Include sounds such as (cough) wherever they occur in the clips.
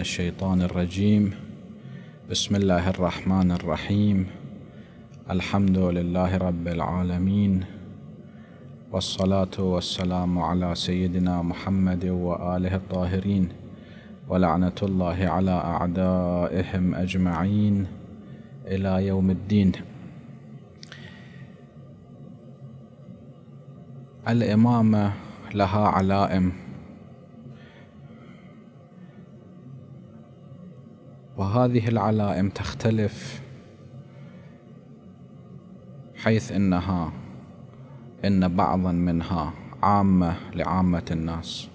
الشيطان الرجيم بسم الله الرحمن الرحيم الحمد لله رب العالمين والصلاة والسلام على سيدنا محمد وآله الطاهرين ولعنة الله على أعدائهم أجمعين إلى يوم الدين الإمامة لها علائم وهذه العلائم تختلف حيث انها ان بعضا منها عامه لعامه الناس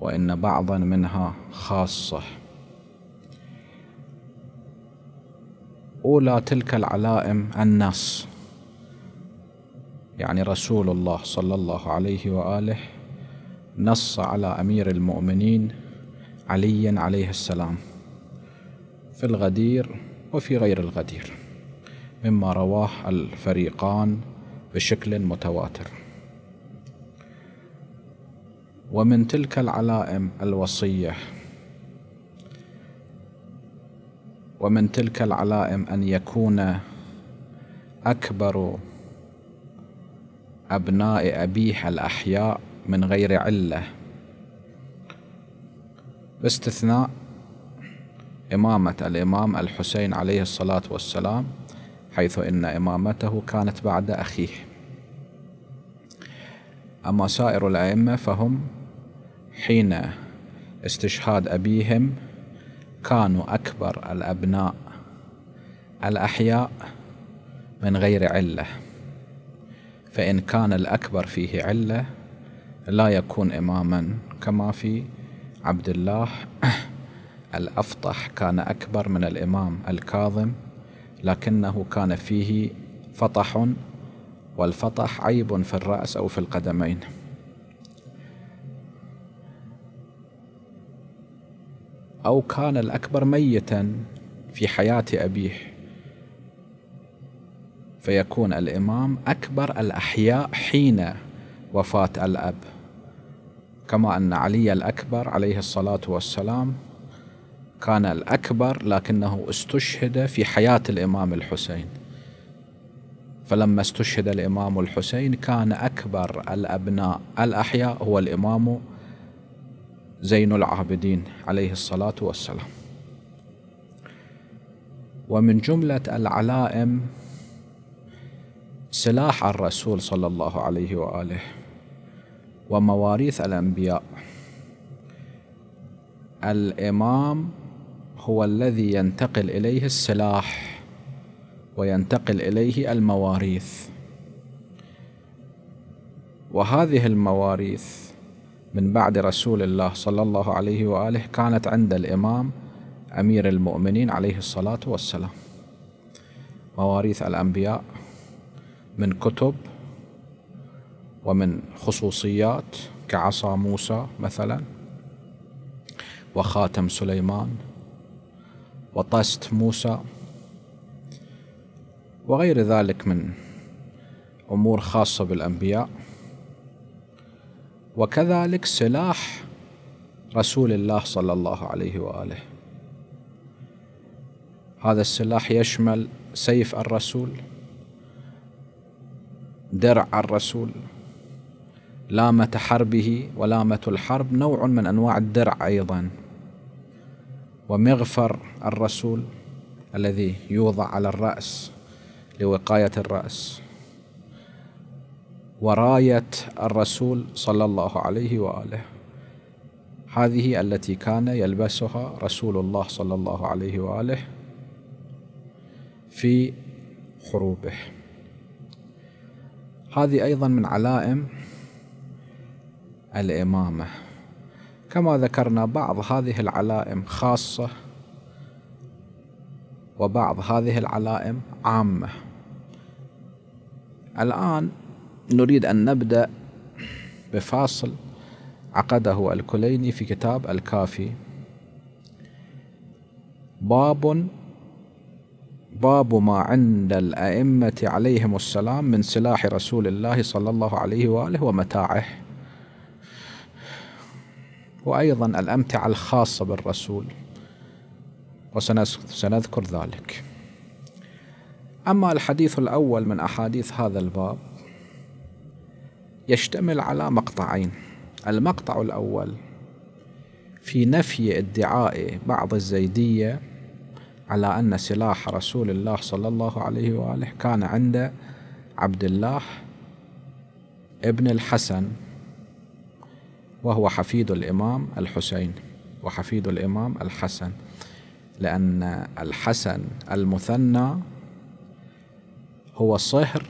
وان بعضا منها خاصه اولى تلك العلائم النص يعني رسول الله صلى الله عليه واله نص على امير المؤمنين علي عليه السلام في الغدير وفي غير الغدير مما رواه الفريقان بشكل متواتر ومن تلك العلائم الوصيه ومن تلك العلائم ان يكون اكبر ابناء ابيه الاحياء من غير عله باستثناء إمامة الإمام الحسين عليه الصلاة والسلام حيث إن إمامته كانت بعد أخيه أما سائر الأئمة فهم حين استشهاد أبيهم كانوا أكبر الأبناء الأحياء من غير علة فإن كان الأكبر فيه علة لا يكون إماما كما في عبد الله الأفطح كان أكبر من الإمام الكاظم لكنه كان فيه فطح والفطح عيب في الرأس أو في القدمين أو كان الأكبر ميتا في حياة أبيه فيكون الإمام أكبر الأحياء حين وفاة الأب كما أن علي الأكبر عليه الصلاة والسلام كان الأكبر لكنه استشهد في حياة الإمام الحسين فلما استشهد الإمام الحسين كان أكبر الأبناء الأحياء هو الإمام زين العابدين عليه الصلاة والسلام ومن جملة العلائم سلاح الرسول صلى الله عليه وآله ومواريث الأنبياء الإمام هو الذي ينتقل إليه السلاح وينتقل إليه المواريث وهذه المواريث من بعد رسول الله صلى الله عليه وآله كانت عند الإمام أمير المؤمنين عليه الصلاة والسلام مواريث الأنبياء من كتب ومن خصوصيات كعصا موسى مثلا وخاتم سليمان وطاست موسى وغير ذلك من أمور خاصة بالأنبياء وكذلك سلاح رسول الله صلى الله عليه وآله هذا السلاح يشمل سيف الرسول درع الرسول لامة حربه ولامة الحرب نوع من أنواع الدرع أيضا ومغفر الرسول الذي يوضع على الرأس لوقاية الرأس وراية الرسول صلى الله عليه وآله هذه التي كان يلبسها رسول الله صلى الله عليه وآله في حروبه هذه أيضا من علائم الإمامة كما ذكرنا بعض هذه العلائم خاصة وبعض هذه العلائم عامة الآن نريد أن نبدأ بفاصل عقده الكليني في كتاب الكافي باب باب ما عند الأئمة عليهم السلام من سلاح رسول الله صلى الله عليه وآله ومتاعه وأيضا الأمتعة الخاصة بالرسول وسنذكر ذلك أما الحديث الأول من أحاديث هذا الباب يشتمل على مقطعين المقطع الأول في نفي ادعاء بعض الزيدية على أن سلاح رسول الله صلى الله عليه وآله كان عند عبد الله ابن الحسن وهو حفيد الإمام الحسين وحفيد الإمام الحسن لأن الحسن المثنى هو صهر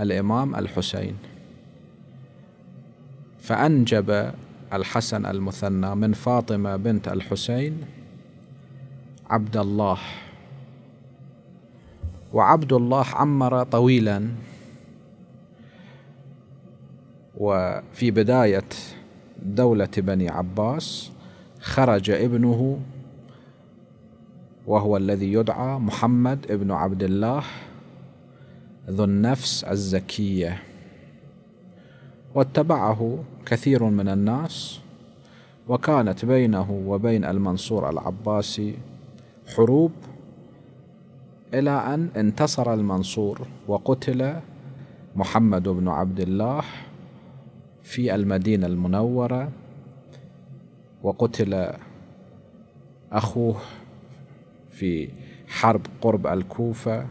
الإمام الحسين فأنجب الحسن المثنى من فاطمة بنت الحسين عبد الله وعبد الله عمر طويلا وفي بداية دولة بني عباس خرج ابنه وهو الذي يدعى محمد ابن عبد الله ذو النفس الزكية واتبعه كثير من الناس وكانت بينه وبين المنصور العباسي حروب إلى أن انتصر المنصور وقتل محمد بن عبد الله في المدينة المنورة وقتل أخوه في حرب قرب الكوفة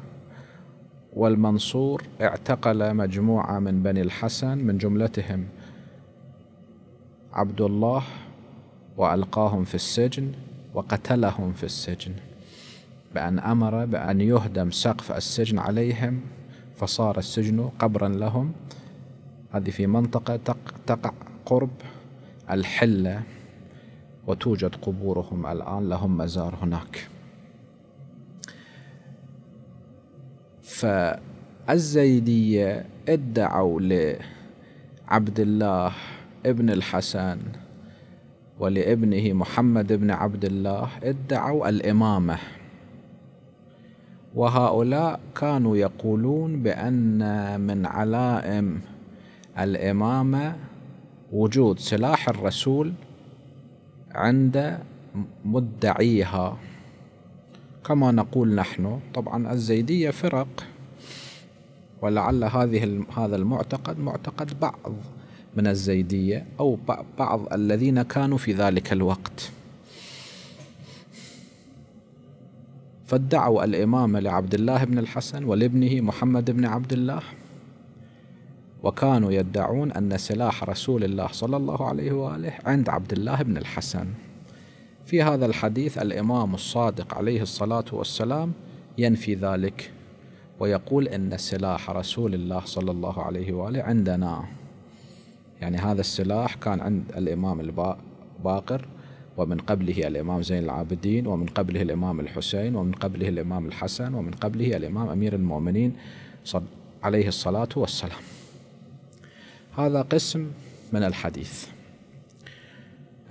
والمنصور اعتقل مجموعة من بني الحسن من جملتهم عبد الله وألقاهم في السجن وقتلهم في السجن بأن أمر بأن يهدم سقف السجن عليهم فصار السجن قبرا لهم هذه في منطقة تقع قرب الحلة وتوجد قبورهم الآن لهم مزار هناك فالزيدية ادعوا لعبد الله ابن الحسن ولابنه محمد بن عبد الله ادعوا الإمامة وهؤلاء كانوا يقولون بأن من علائم الإمامة وجود سلاح الرسول عند مدعيها كما نقول نحن طبعا الزيدية فرق ولعل هذه هذا المعتقد معتقد بعض من الزيدية أو بعض الذين كانوا في ذلك الوقت فادعوا الإمامة لعبد الله بن الحسن ولابنه محمد بن عبد الله وكانوا يدعون أن سلاح رسول الله صلى الله عليه وآله عند عبد الله بن الحسن في هذا الحديث الإمام الصادق عليه الصلاة والسلام ينفي ذلك ويقول ان سلاح رسول الله صلى الله عليه واله عندنا يعني هذا السلاح كان عند الامام الباقر ومن قبله الامام زين العابدين ومن قبله الامام الحسين ومن قبله الامام الحسن ومن قبله الامام امير المؤمنين عليه الصلاه والسلام هذا قسم من الحديث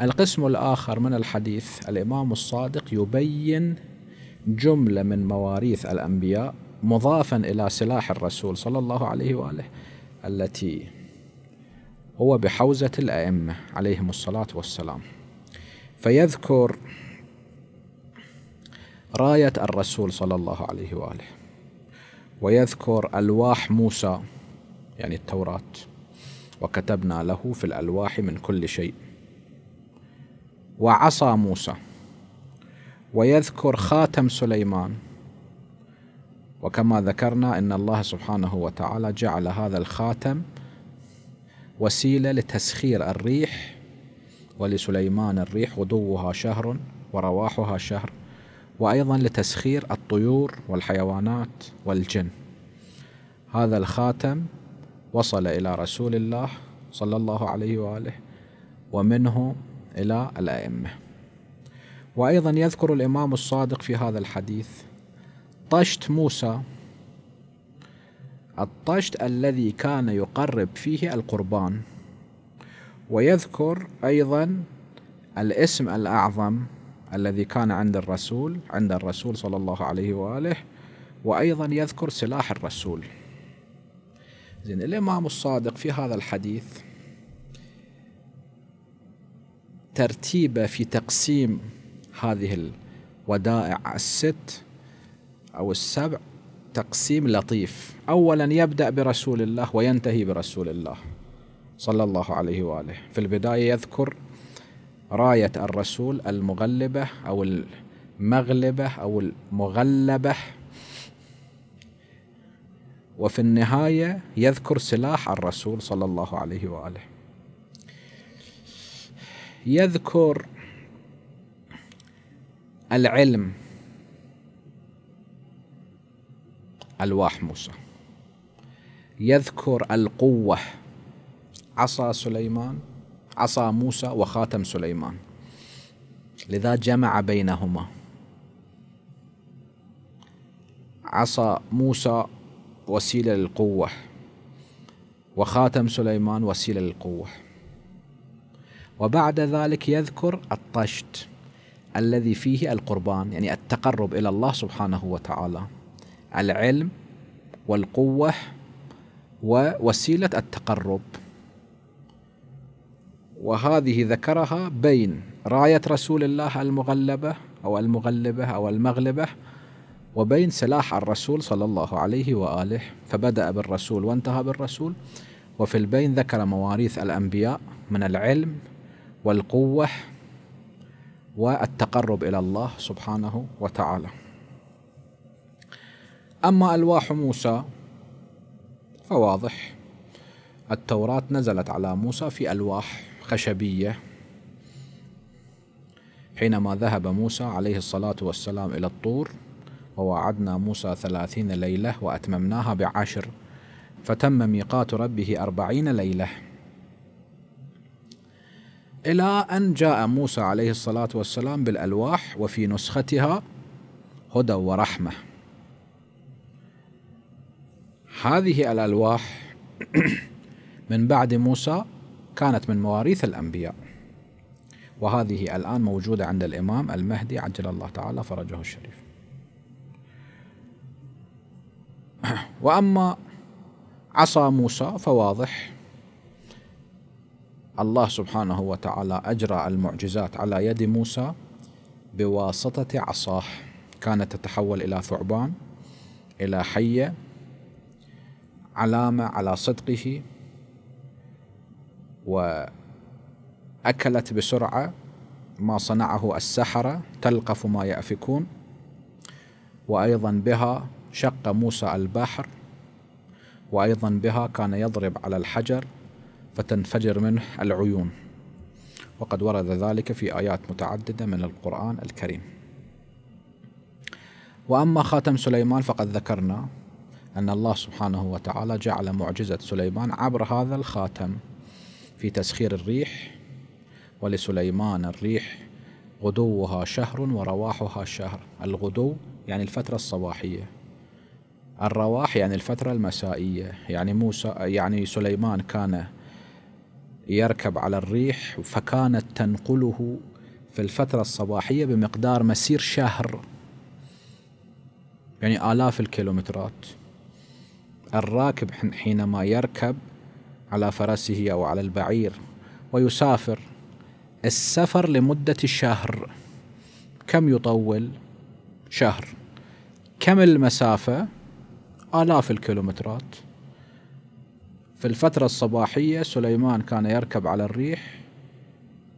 القسم الآخر من الحديث الإمام الصادق يبين جملة من مواريث الأنبياء مضافا إلى سلاح الرسول صلى الله عليه وآله التي هو بحوزة الأئمة عليهم الصلاة والسلام فيذكر راية الرسول صلى الله عليه وآله ويذكر ألواح موسى يعني التوراة وكتبنا له في الألواح من كل شيء وعصى موسى ويذكر خاتم سليمان وكما ذكرنا ان الله سبحانه وتعالى جعل هذا الخاتم وسيله لتسخير الريح ولسليمان الريح غدوها شهر ورواحها شهر وايضا لتسخير الطيور والحيوانات والجن هذا الخاتم وصل إلى رسول الله صلى الله عليه وآله ومنه إلى الأئمة وأيضا يذكر الإمام الصادق في هذا الحديث طشت موسى الطشت الذي كان يقرب فيه القربان ويذكر أيضا الاسم الأعظم الذي كان عند الرسول عند الرسول صلى الله عليه وآله وأيضا يذكر سلاح الرسول زين الإمام الصادق في هذا الحديث ترتيبه في تقسيم هذه الودائع الست أو السبع تقسيم لطيف أولا يبدأ برسول الله وينتهي برسول الله صلى الله عليه وآله في البداية يذكر راية الرسول المغلبة أو المغلبة أو المغلبة وفي النهاية يذكر سلاح الرسول صلى الله عليه وآله يذكر العلم ألواح موسى يذكر القوة عصا سليمان عصا موسى وخاتم سليمان لذا جمع بينهما عصا موسى وسيلة للقوة وخاتم سليمان وسيلة للقوة وبعد ذلك يذكر الطشت الذي فيه القربان يعني التقرب إلى الله سبحانه وتعالى العلم والقوة ووسيلة التقرب وهذه ذكرها بين راية رسول الله المغلبة أو المغلبة أو المغلبة وبين سلاح الرسول صلى الله عليه وآله فبدأ بالرسول وانتهى بالرسول وفي البين ذكر مواريث الأنبياء من العلم والقوة والتقرب إلى الله سبحانه وتعالى أما ألواح موسى فواضح التوراة نزلت على موسى في ألواح خشبية حينما ذهب موسى عليه الصلاة والسلام إلى الطور ووعدنا موسى ثلاثين ليلة وأتممناها بعشر فتم ميقات ربه أربعين ليلة إلى أن جاء موسى عليه الصلاة والسلام بالألواح وفي نسختها هدى ورحمة هذه الألواح (clears throat) من بعد موسى كانت من مواريث الأنبياء وهذه الآن موجودة عند الإمام المهدي عجل الله تعالى فرجه الشريف واما عصا موسى فواضح الله سبحانه وتعالى اجرى المعجزات على يد موسى بواسطه عصاه كانت تتحول الى ثعبان الى حيه علامه على صدقه واكلت بسرعه ما صنعه السحره تلقف ما يافكون وايضا بها شق موسى البحر وأيضا بها كان يضرب على الحجر فتنفجر منه العيون وقد ورد ذلك في آيات متعددة من القرآن الكريم وأما خاتم سليمان فقد ذكرنا أن الله سبحانه وتعالى جعل معجزة سليمان عبر هذا الخاتم في تسخير الريح ولسليمان الريح غدوها شهر ورواحها شهر الغدو يعني الفترة الصباحية الرواح يعني الفترة المسائية يعني موسى يعني سليمان كان يركب على الريح فكانت تنقله في الفترة الصباحية بمقدار مسير شهر يعني آلاف الكيلومترات الراكب حينما يركب على فرسه أو على البعير ويسافر السفر لمدة شهر كم يطول شهر كم المسافة آلاف الكيلومترات في الفترة الصباحية سليمان كان يركب على الريح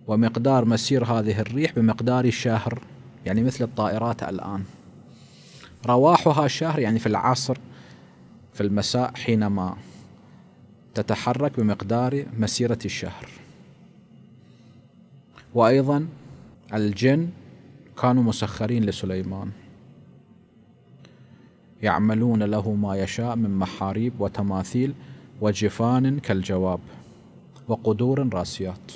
ومقدار مسير هذه الريح بمقدار الشهر يعني مثل الطائرات الآن رواحها شهر يعني في العصر في المساء حينما تتحرك بمقدار مسيرة الشهر وأيضا الجن كانوا مسخرين لسليمان يعملون له ما يشاء من محاريب وتماثيل وجفان كالجواب وقدور راسيات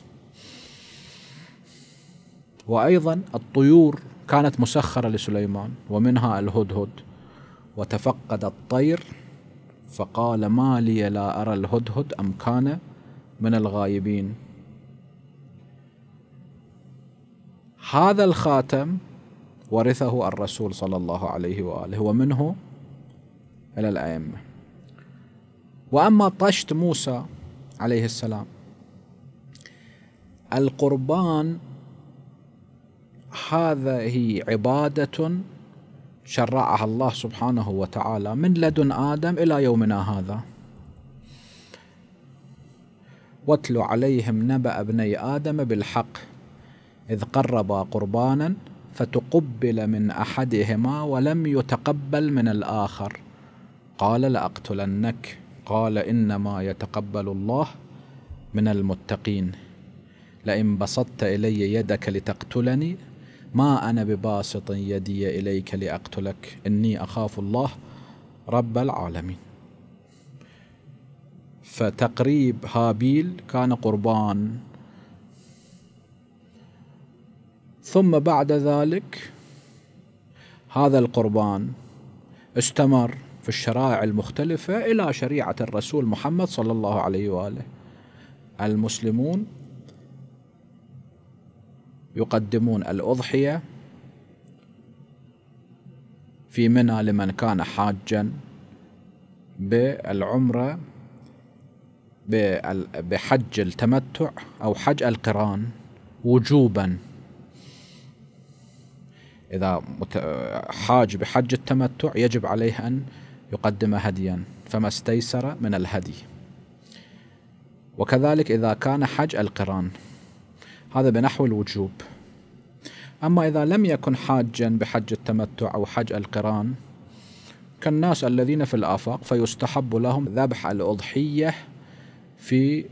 وأيضا الطيور كانت مسخرة لسليمان ومنها الهدهد وتفقد الطير فقال ما لي لا أرى الهدهد أم كان من الغايبين هذا الخاتم ورثه الرسول صلى الله عليه وآله ومنه إلى الأئمة وأما طشت موسى عليه السلام القربان هذا هي عبادة شرعها الله سبحانه وتعالى من لدن آدم إلى يومنا هذا واتل عليهم نبأ ابني آدم بالحق إذ قربا قربانا فتقبل من أحدهما ولم يتقبل من الآخر قال لاقتلنك قال انما يتقبل الله من المتقين لئن بسطت الي يدك لتقتلني ما انا بباسط يدي اليك لاقتلك اني اخاف الله رب العالمين فتقريب هابيل كان قربان ثم بعد ذلك هذا القربان استمر الشرائع المختلفة إلى شريعة الرسول محمد صلى الله عليه وآله المسلمون يقدمون الأضحية في منى لمن كان حاجا بالعمرة بحج التمتع أو حج القران وجوبا إذا حاج بحج التمتع يجب عليه أن يقدم هديا فما استيسر من الهدي وكذلك إذا كان حج القران هذا بنحو الوجوب أما إذا لم يكن حاجا بحج التمتع أو حج القران كالناس الذين في الآفاق فيستحب لهم ذبح الأضحية في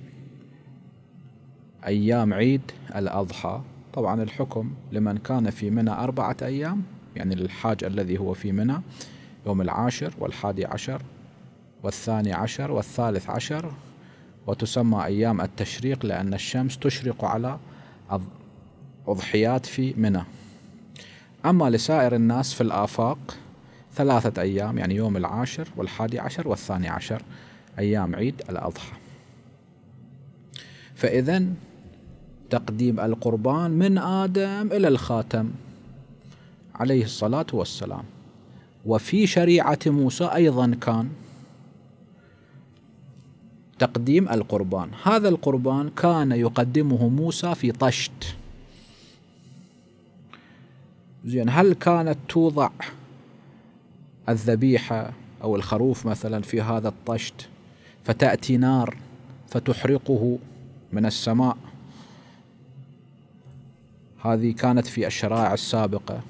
أيام عيد الأضحى طبعا الحكم لمن كان في منى أربعة أيام يعني للحاج الذي هو في منى يوم العاشر والحادي عشر والثاني عشر والثالث عشر وتسمى أيام التشريق لأن الشمس تشرق على أضحيات في منى أما لسائر الناس في الآفاق ثلاثة أيام يعني يوم العاشر والحادي عشر والثاني عشر أيام عيد الأضحى فإذا تقديم القربان من آدم إلى الخاتم عليه الصلاة والسلام وفي شريعة موسى أيضا كان تقديم القربان هذا القربان كان يقدمه موسى في طشت زين هل كانت توضع الذبيحة أو الخروف مثلا في هذا الطشت فتأتي نار فتحرقه من السماء هذه كانت في الشرائع السابقه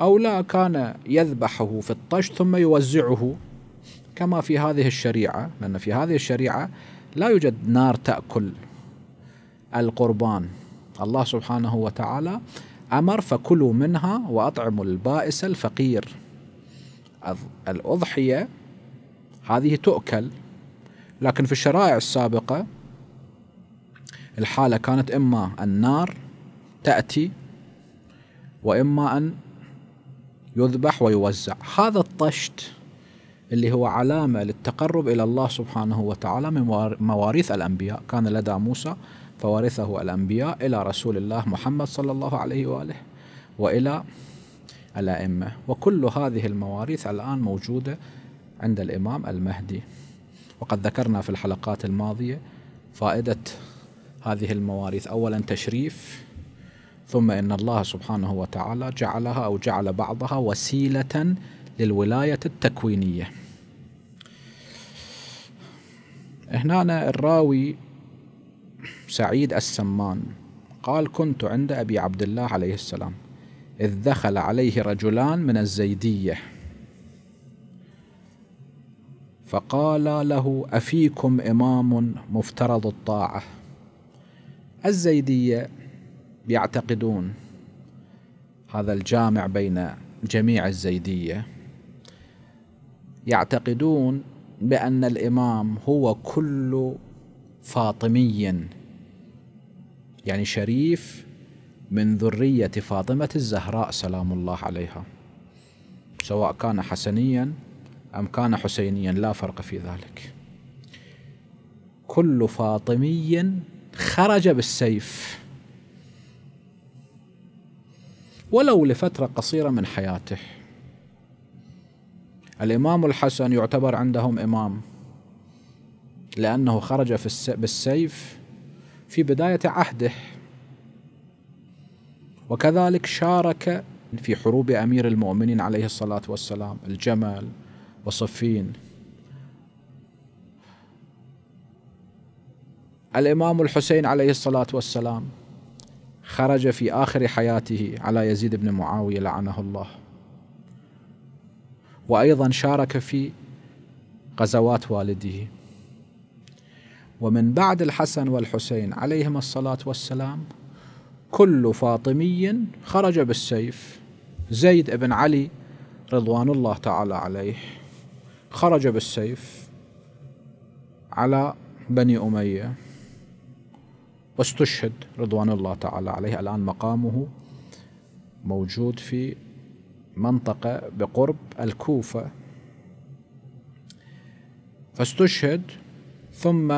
أو لا كان يذبحه في الطش ثم يوزعه كما في هذه الشريعة لأن في هذه الشريعة لا يوجد نار تأكل القربان الله سبحانه وتعالى أمر فكلوا منها وأطعموا البائس الفقير الأضحية هذه تؤكل لكن في الشرائع السابقة الحالة كانت إما النار تأتي وإما أن يذبح ويوزع هذا الطشت اللي هو علامة للتقرب إلى الله سبحانه وتعالى من مواريث الأنبياء كان لدى موسى فورثه الأنبياء إلى رسول الله محمد صلى الله عليه وآله وإلى الأئمة وكل هذه المواريث الآن موجودة عند الإمام المهدي وقد ذكرنا في الحلقات الماضية فائدة هذه المواريث أولا تشريف ثم إن الله سبحانه وتعالى جعلها أو جعل بعضها وسيلة للولاية التكوينية هنا الراوي سعيد السمان قال كنت عند أبي عبد الله عليه السلام إذ دخل عليه رجلان من الزيدية فقال له أفيكم إمام مفترض الطاعة الزيدية يعتقدون هذا الجامع بين جميع الزيدية يعتقدون بأن الإمام هو كل فاطمي يعني شريف من ذرية فاطمة الزهراء سلام الله عليها سواء كان حسنيا أم كان حسينيا لا فرق في ذلك كل فاطمي خرج بالسيف ولو لفترة قصيرة من حياته الإمام الحسن يعتبر عندهم إمام لأنه خرج في بالسيف في بداية عهده وكذلك شارك في حروب أمير المؤمنين عليه الصلاة والسلام الجمل وصفين الإمام الحسين عليه الصلاة والسلام خرج في آخر حياته على يزيد بن معاوية لعنه الله وأيضا شارك في غزوات والده ومن بعد الحسن والحسين عليهما الصلاة والسلام كل فاطمي خرج بالسيف زيد بن علي رضوان الله تعالى عليه خرج بالسيف على بني أمية واستشهد رضوان الله تعالى عليه الآن مقامه موجود في منطقة بقرب الكوفة فاستشهد ثم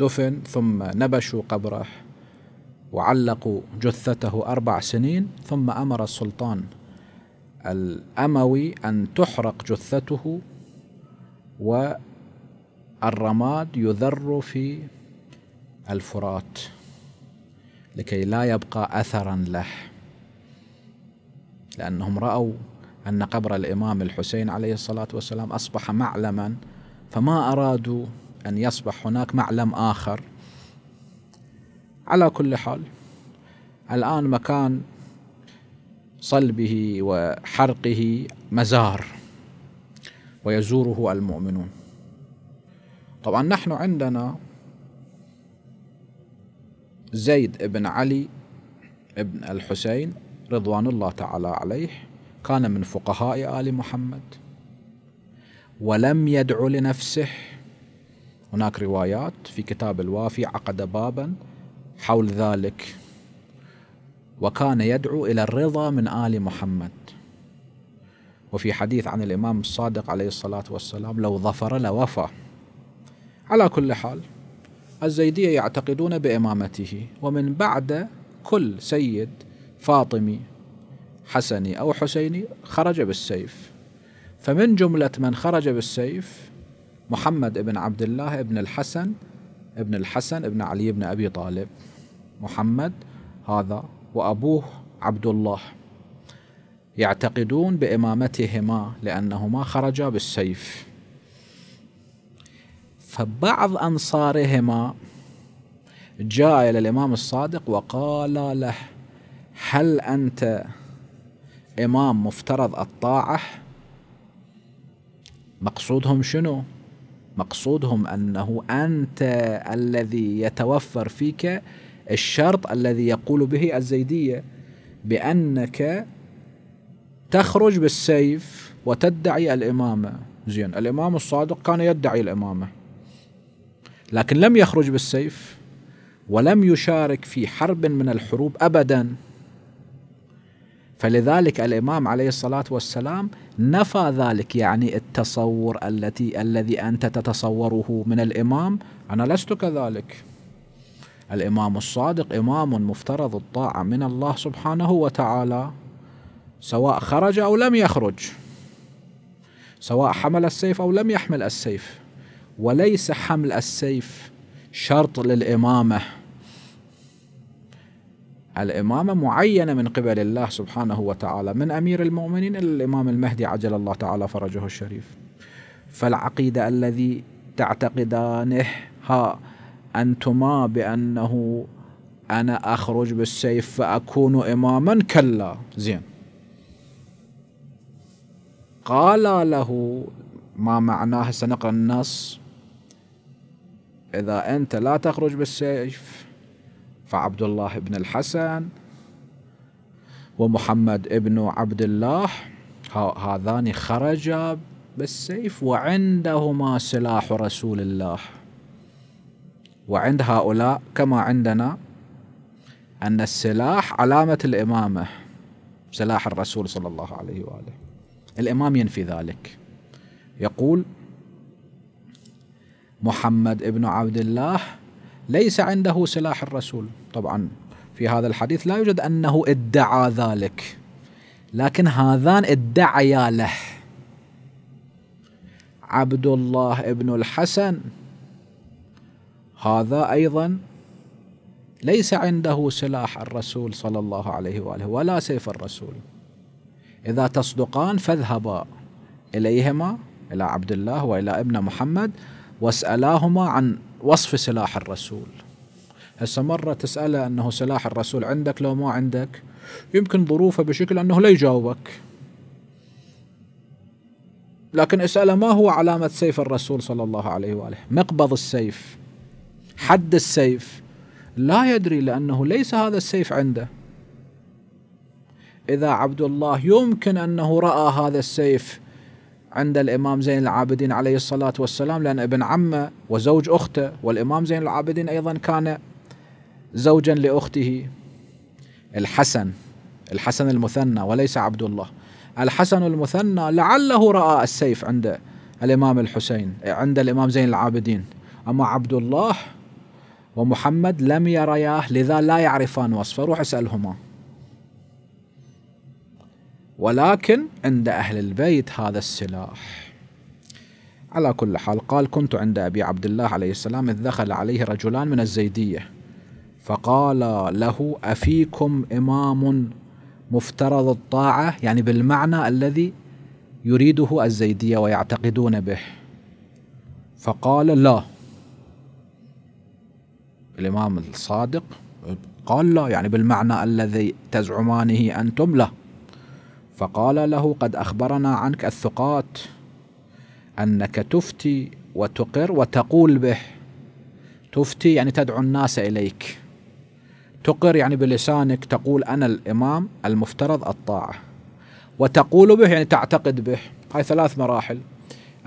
دفن ثم نبشوا قبره وعلقوا جثته أربع سنين ثم أمر السلطان الأموي أن تحرق جثته والرماد يذر في الفرات لكي لا يبقى اثرا له لانهم راوا ان قبر الامام الحسين عليه الصلاه والسلام اصبح معلما فما ارادوا ان يصبح هناك معلم اخر على كل حال الان مكان صلبه وحرقه مزار ويزوره المؤمنون طبعا نحن عندنا زيد بن علي بن الحسين رضوان الله تعالى عليه كان من فقهاء آل محمد ولم يدع لنفسه هناك روايات في كتاب الوافي عقد بابا حول ذلك وكان يدعو إلى الرضا من آل محمد وفي حديث عن الإمام الصادق عليه الصلاة والسلام لو ظفر لوفى على كل حال الزيدية يعتقدون بإمامته ومن بعد كل سيد فاطمي حسني أو حسيني خرج بالسيف فمن جملة من خرج بالسيف محمد بن عبد الله بن الحسن بن الحسن بن علي بن أبي طالب محمد هذا وأبوه عبد الله يعتقدون بإمامتهما لأنهما خرجا بالسيف فبعض أنصارهما جاء إلى الإمام الصادق وقال له هل أنت إمام مفترض الطاعة مقصودهم شنو مقصودهم أنه أنت الذي يتوفر فيك الشرط الذي يقول به الزيدية بأنك تخرج بالسيف وتدعي الإمامة زين الإمام الصادق كان يدعي الإمامة لكن لم يخرج بالسيف ولم يشارك في حرب من الحروب ابدا فلذلك الامام عليه الصلاه والسلام نفى ذلك يعني التصور التي الذي انت تتصوره من الامام انا لست كذلك الامام الصادق امام مفترض الطاعه من الله سبحانه وتعالى سواء خرج او لم يخرج سواء حمل السيف او لم يحمل السيف وليس حمل السيف شرط للإمامة الإمامة معينة من قبل الله سبحانه وتعالى من أمير المؤمنين إلى الإمام المهدي عجل الله تعالى فرجه الشريف فالعقيدة الذي تعتقدانه ها أنتما بأنه أنا أخرج بالسيف فأكون إماما كلا زين قال له ما معناه سنقرأ النص إذا أنت لا تخرج بالسيف فعبد الله بن الحسن ومحمد بن عبد الله هذان خرجا بالسيف وعندهما سلاح رسول الله وعند هؤلاء كما عندنا أن السلاح علامة الإمامة سلاح الرسول صلى الله عليه وآله الإمام ينفي ذلك يقول محمد ابن عبد الله ليس عنده سلاح الرسول طبعا في هذا الحديث لا يوجد أنه ادعى ذلك لكن هذان ادعيا له عبد الله ابن الحسن هذا أيضا ليس عنده سلاح الرسول صلى الله عليه وآله ولا سيف الرسول إذا تصدقان فاذهبا إليهما إلى عبد الله وإلى ابن محمد واسألاهما عن وصف سلاح الرسول هسه مرة تسأله أنه سلاح الرسول عندك لو ما عندك يمكن ظروفه بشكل أنه لا يجاوبك لكن اسأله ما هو علامة سيف الرسول صلى الله عليه وآله مقبض السيف حد السيف لا يدري لأنه ليس هذا السيف عنده إذا عبد الله يمكن أنه رأى هذا السيف عند الإمام زين العابدين عليه الصلاة والسلام لأن ابن عمه وزوج أخته والإمام زين العابدين أيضا كان زوجا لأخته الحسن الحسن المثنى وليس عبد الله الحسن المثنى لعله رأى السيف عند الإمام الحسين عند الإمام زين العابدين أما عبد الله ومحمد لم يرياه لذا لا يعرفان وصفه روح اسألهما ولكن عند أهل البيت هذا السلاح على كل حال قال كنت عند أبي عبد الله عليه السلام إذ دخل عليه رجلان من الزيدية فقال له أفيكم إمام مفترض الطاعة يعني بالمعنى الذي يريده الزيدية ويعتقدون به فقال لا الإمام الصادق قال لا يعني بالمعنى الذي تزعمانه أنتم لا فقال له قد أخبرنا عنك الثقات أنك تفتي وتقر وتقول به تفتي يعني تدعو الناس إليك تقر يعني بلسانك تقول أنا الإمام المفترض الطاعة وتقول به يعني تعتقد به هاي ثلاث مراحل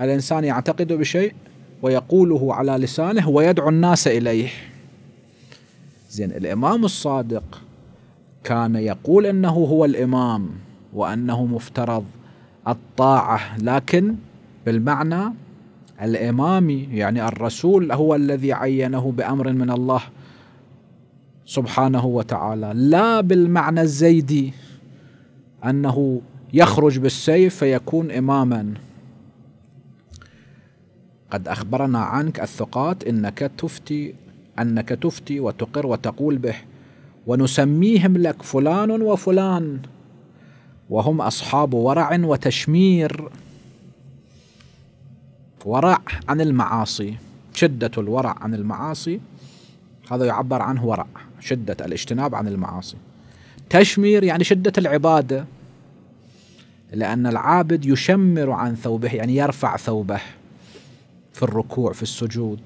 الإنسان يعتقد بشيء ويقوله على لسانه ويدعو الناس إليه زين الإمام الصادق كان يقول انه هو الامام وأنه مفترض الطاعة لكن بالمعنى الإمامي يعني الرسول هو الذي عينه بأمر من الله سبحانه وتعالى لا بالمعنى الزيدي أنه يخرج بالسيف فيكون إماما قد أخبرنا عنك الثقات إنك تفتي أنك تفتي وتقر وتقول به ونسميهم لك فلان وفلان وهم أصحاب ورع وتشمير ورع عن المعاصي شدة الورع عن المعاصي هذا يعبر عنه ورع شدة الاجتناب عن المعاصي تشمير يعني شدة العبادة لأن العابد يشمر عن ثوبه يعني يرفع ثوبه في الركوع في السجود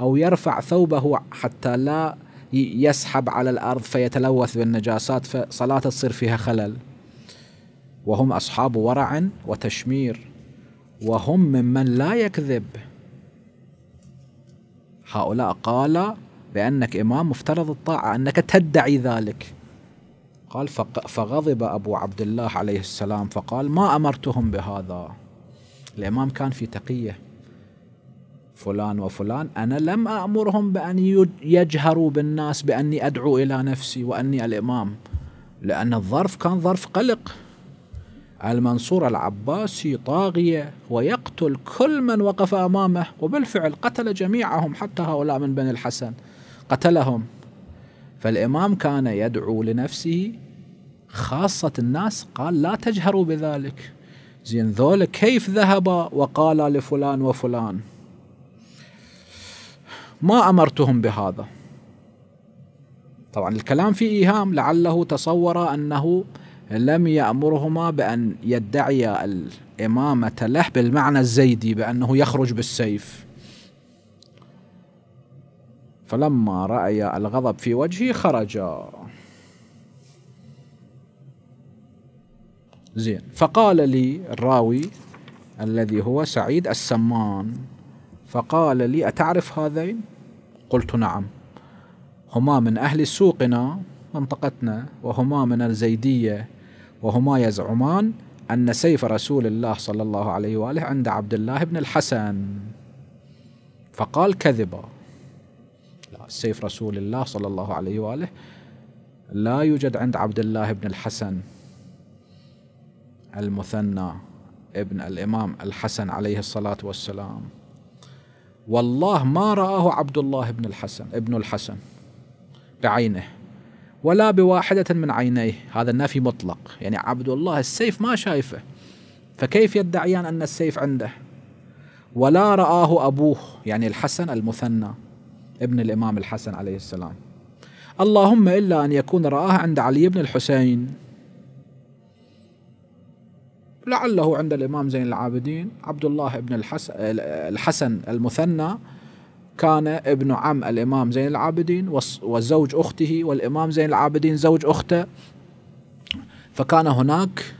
أو يرفع ثوبه حتى لا يسحب على الأرض فيتلوث بالنجاسات فصلاته تصير فيها خلل وهم أصحاب ورع وتشمير وهم ممن لا يكذب هؤلاء قال بأنك إمام مفترض الطاعة أنك تدعي ذلك قال فغضب أبو عبد الله عليه السلام فقال ما أمرتهم بهذا الإمام كان في تقية فلان وفلان أنا لم أأمرهم بأن يجهروا بالناس بأني أدعو إلى نفسي وأني الإمام لأن الظرف كان ظرف قلق المنصور العباسي طاغية ويقتل كل من وقف أمامه وبالفعل قتل جميعهم حتى هؤلاء من بني الحسن قتلهم فالإمام كان يدعو لنفسه خاصة الناس قال لا تجهروا بذلك زين ذول كيف ذهب وقال لفلان وفلان ما أمرتهم بهذا طبعا الكلام فيه إيهام لعله تصور أنه لم يأمرهما بأن يدعي الإمامة له بالمعنى الزيدي بأنه يخرج بالسيف فلما رأي الغضب في وجهه خرج زين فقال لي الراوي الذي هو سعيد السمان فقال لي أتعرف هذين؟ قلت نعم هما من أهل سوقنا منطقتنا وهما من الزيدية وهما يزعمان أن سيف رسول الله صلى الله عليه وآله عند عبد الله بن الحسن فقال كذبا لا سيف رسول الله صلى الله عليه وآله لا يوجد عند عبد الله بن الحسن المثنى ابن الإمام الحسن عليه الصلاة والسلام والله ما رآه عبد الله بن الحسن ابن الحسن بعينه ولا بواحدة من عينيه هذا النفي مطلق يعني عبد الله السيف ما شايفه فكيف يدعيان أن السيف عنده ولا رآه أبوه يعني الحسن المثنى ابن الإمام الحسن عليه السلام اللهم إلا أن يكون رآه عند علي بن الحسين لعله عند الإمام زين العابدين عبد الله بن الحسن, الحسن المثنى كان ابن عم الإمام زين العابدين وزوج أخته والإمام زين العابدين زوج أخته فكان هناك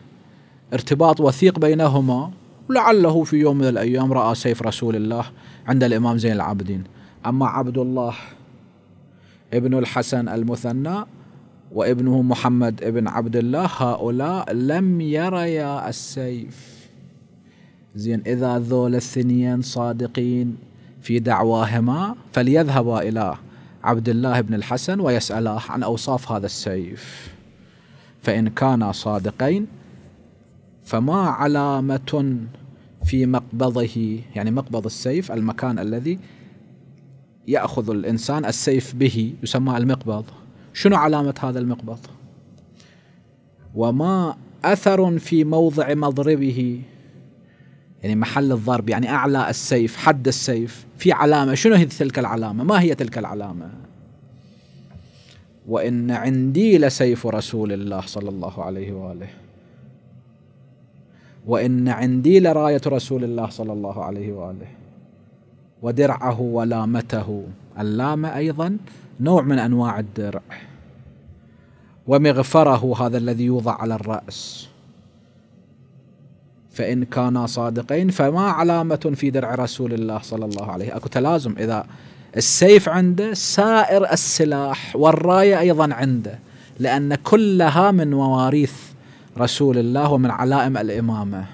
ارتباط وثيق بينهما لعله في يوم من الأيام رأى سيف رسول الله عند الإمام زين العابدين أما عبد الله ابن الحسن المثنى وابنه محمد ابن عبد الله هؤلاء لم يريا السيف زين إذا ذول الثنيين صادقين في دعواهما فليذهبا إلى عبد الله بن الحسن ويسألاه عن أوصاف هذا السيف فإن كانا صادقين فما علامة في مقبضه يعني مقبض السيف المكان الذي يأخذ الإنسان السيف به يسمى المقبض شنو علامة هذا المقبض وما أثر في موضع مضربه يعني محل الضرب يعني أعلى السيف حد السيف في علامة شنو هي تلك العلامة ما هي تلك العلامة وإن عندي لسيف رسول الله صلى الله عليه وآله وإن عندي لراية رسول الله صلى الله عليه وآله ودرعه ولامته اللامة أيضا نوع من أنواع الدرع ومغفره هذا الذي يوضع على الرأس فإن كانا صادقين فما علامة في درع رسول الله صلى الله عليه أكو تلازم إذا السيف عنده سائر السلاح والراية أيضا عنده لأن كلها من مواريث رسول الله ومن علائم الإمامة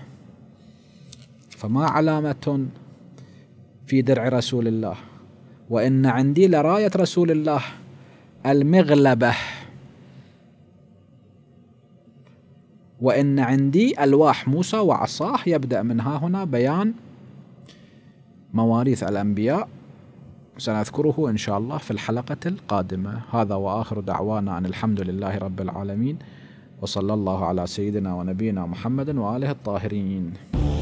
فما علامة في درع رسول الله وإن عندي لراية رسول الله المغلبة وإن عندي ألواح موسى وعصاه يبدأ من ها هنا بيان مواريث الأنبياء سنذكره إن شاء الله في الحلقة القادمة هذا وآخر دعوانا أن الحمد لله رب العالمين وصلى الله على سيدنا ونبينا محمد وآله الطاهرين